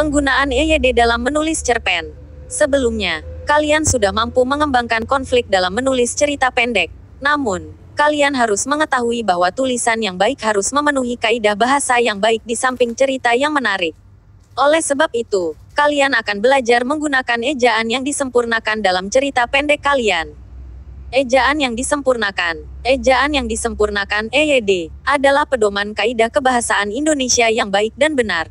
Penggunaan EYD dalam menulis cerpen. Sebelumnya, kalian sudah mampu mengembangkan konflik dalam menulis cerita pendek. Namun, kalian harus mengetahui bahwa tulisan yang baik harus memenuhi kaidah bahasa yang baik di samping cerita yang menarik. Oleh sebab itu, kalian akan belajar menggunakan ejaan yang disempurnakan dalam cerita pendek kalian. Ejaan yang disempurnakan. Ejaan yang disempurnakan EYD adalah pedoman kaidah kebahasaan Indonesia yang baik dan benar.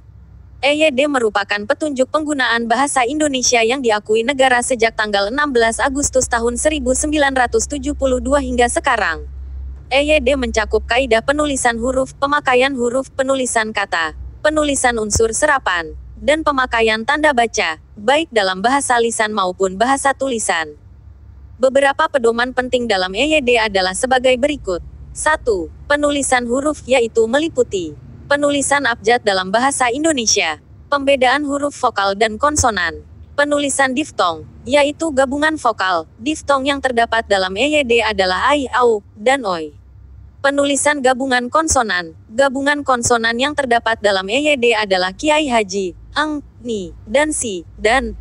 EYD merupakan petunjuk penggunaan bahasa Indonesia yang diakui negara sejak tanggal 16 Agustus tahun 1972 hingga sekarang. EYD mencakup kaidah penulisan huruf, pemakaian huruf, penulisan kata, penulisan unsur serapan, dan pemakaian tanda baca, baik dalam bahasa lisan maupun bahasa tulisan. Beberapa pedoman penting dalam EYD adalah sebagai berikut. 1. Penulisan huruf yaitu meliputi Penulisan abjad dalam bahasa Indonesia. Pembedaan huruf vokal dan konsonan. Penulisan diftong, yaitu gabungan vokal, diftong yang terdapat dalam EYD adalah ai, au, dan oi. Penulisan gabungan konsonan, gabungan konsonan yang terdapat dalam EYD adalah kiai haji, ang, ni, dan si, dan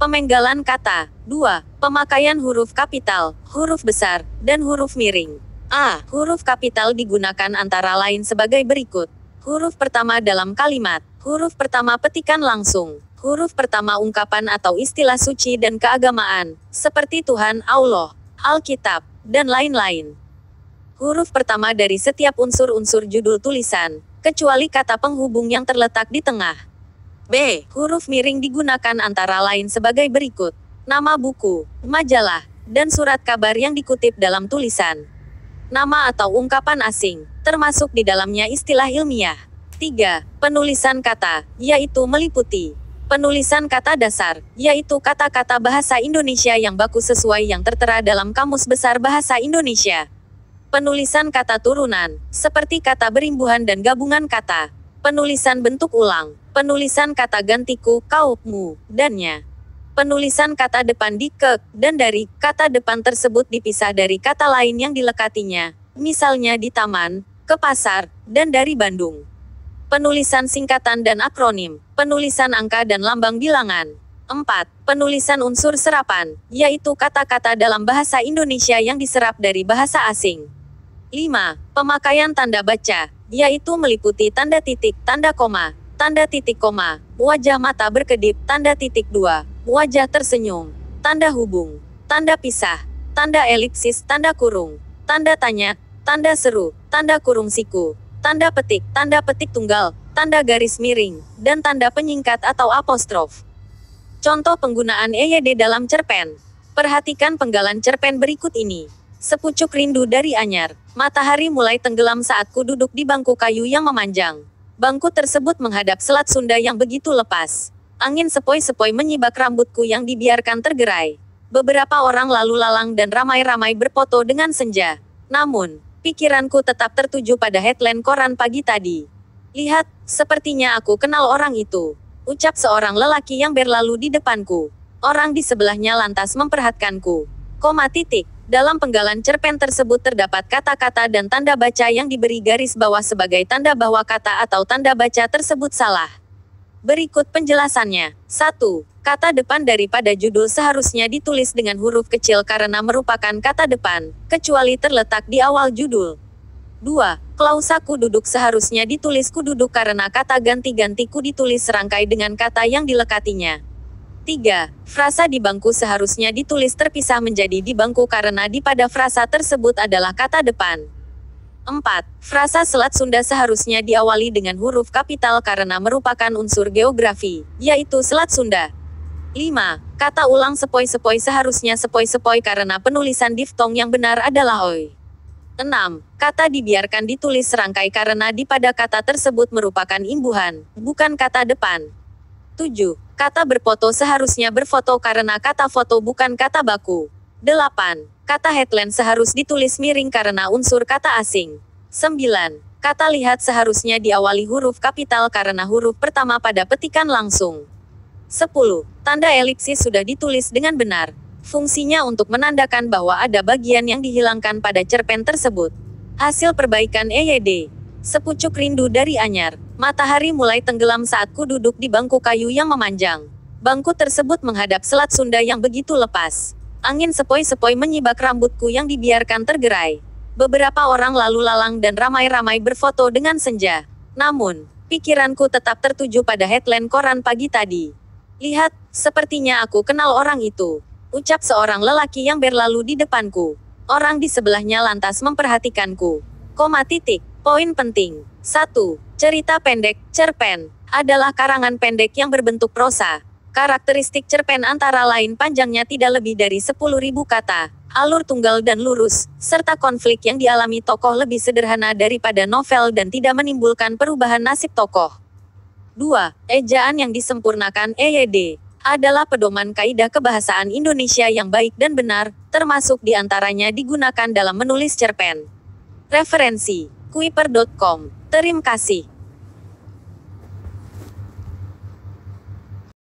Pemenggalan kata. 2. Pemakaian huruf kapital, huruf besar, dan huruf miring. A. Huruf kapital digunakan antara lain sebagai berikut. Huruf pertama dalam kalimat. Huruf pertama petikan langsung. Huruf pertama ungkapan atau istilah suci dan keagamaan, seperti Tuhan, Allah, Alkitab, dan lain-lain. Huruf pertama dari setiap unsur-unsur judul tulisan, kecuali kata penghubung yang terletak di tengah. B. Huruf miring digunakan antara lain sebagai berikut. Nama buku, majalah, dan surat kabar yang dikutip dalam tulisan nama atau ungkapan asing, termasuk di dalamnya istilah ilmiah. 3. Penulisan kata, yaitu meliputi penulisan kata dasar, yaitu kata-kata bahasa Indonesia yang baku sesuai yang tertera dalam Kamus Besar Bahasa Indonesia. Penulisan kata turunan, seperti kata berimbuhan dan gabungan kata. Penulisan bentuk ulang, penulisan kata gantiku, kaupmu, mu, dannya penulisan kata depan di ke dan dari kata depan tersebut dipisah dari kata lain yang dilekatinya, misalnya di taman, ke pasar, dan dari Bandung. Penulisan singkatan dan akronim, penulisan angka dan lambang bilangan. 4. Penulisan unsur serapan, yaitu kata-kata dalam bahasa Indonesia yang diserap dari bahasa asing. 5. Pemakaian tanda baca, yaitu meliputi tanda titik, tanda koma, tanda titik koma, wajah mata berkedip, tanda titik 2, wajah tersenyum, tanda hubung, tanda pisah, tanda elipsis, tanda kurung, tanda tanya, tanda seru, tanda kurung siku, tanda petik, tanda petik tunggal, tanda garis miring, dan tanda penyingkat atau apostrof. Contoh penggunaan EYD dalam cerpen. Perhatikan penggalan cerpen berikut ini. Sepucuk rindu dari Anyar. Matahari mulai tenggelam saat ku duduk di bangku kayu yang memanjang. Bangku tersebut menghadap Selat Sunda yang begitu lepas. Angin sepoi-sepoi menyibak rambutku yang dibiarkan tergerai. Beberapa orang lalu lalang dan ramai-ramai berfoto dengan senja. Namun, pikiranku tetap tertuju pada headline koran pagi tadi. Lihat, sepertinya aku kenal orang itu. Ucap seorang lelaki yang berlalu di depanku. Orang di sebelahnya lantas memperhatikanku. Koma titik. Dalam penggalan cerpen tersebut terdapat kata-kata dan tanda baca yang diberi garis bawah sebagai tanda bahwa kata atau tanda baca tersebut salah. Berikut penjelasannya. 1. Kata depan daripada judul seharusnya ditulis dengan huruf kecil karena merupakan kata depan, kecuali terletak di awal judul. 2. Klausa ku duduk seharusnya ditulis kududuk karena kata ganti-ganti ku ditulis serangkai dengan kata yang dilekatinya. 3. Frasa di bangku seharusnya ditulis terpisah menjadi di bangku karena di pada frasa tersebut adalah kata depan. 4. Frasa Selat Sunda seharusnya diawali dengan huruf kapital karena merupakan unsur geografi, yaitu Selat Sunda. 5. Kata ulang sepoi-sepoi seharusnya sepoi-sepoi karena penulisan diftong yang benar adalah oi. 6. Kata dibiarkan ditulis serangkai karena di pada kata tersebut merupakan imbuhan, bukan kata depan. 7. Kata berfoto seharusnya berfoto karena kata foto bukan kata baku. 8. Kata Headland seharus ditulis miring karena unsur kata asing. 9. Kata lihat seharusnya diawali huruf kapital karena huruf pertama pada petikan langsung. 10. Tanda elipsis sudah ditulis dengan benar. Fungsinya untuk menandakan bahwa ada bagian yang dihilangkan pada cerpen tersebut. Hasil perbaikan EYD. Sepucuk rindu dari Anyar. Matahari mulai tenggelam saat ku duduk di bangku kayu yang memanjang. Bangku tersebut menghadap Selat Sunda yang begitu lepas. Angin sepoi-sepoi menyibak rambutku yang dibiarkan tergerai. Beberapa orang lalu lalang dan ramai-ramai berfoto dengan senja. Namun, pikiranku tetap tertuju pada headline koran pagi tadi. Lihat, sepertinya aku kenal orang itu. Ucap seorang lelaki yang berlalu di depanku. Orang di sebelahnya lantas memperhatikanku. Koma titik. Poin penting. 1. Cerita pendek, cerpen, adalah karangan pendek yang berbentuk prosa, Karakteristik cerpen antara lain panjangnya tidak lebih dari 10.000 kata, alur tunggal dan lurus, serta konflik yang dialami tokoh lebih sederhana daripada novel dan tidak menimbulkan perubahan nasib tokoh. 2. Ejaan yang disempurnakan EYD adalah pedoman kaidah kebahasaan Indonesia yang baik dan benar, termasuk diantaranya digunakan dalam menulis cerpen. Referensi, kuiper.com. Terima kasih.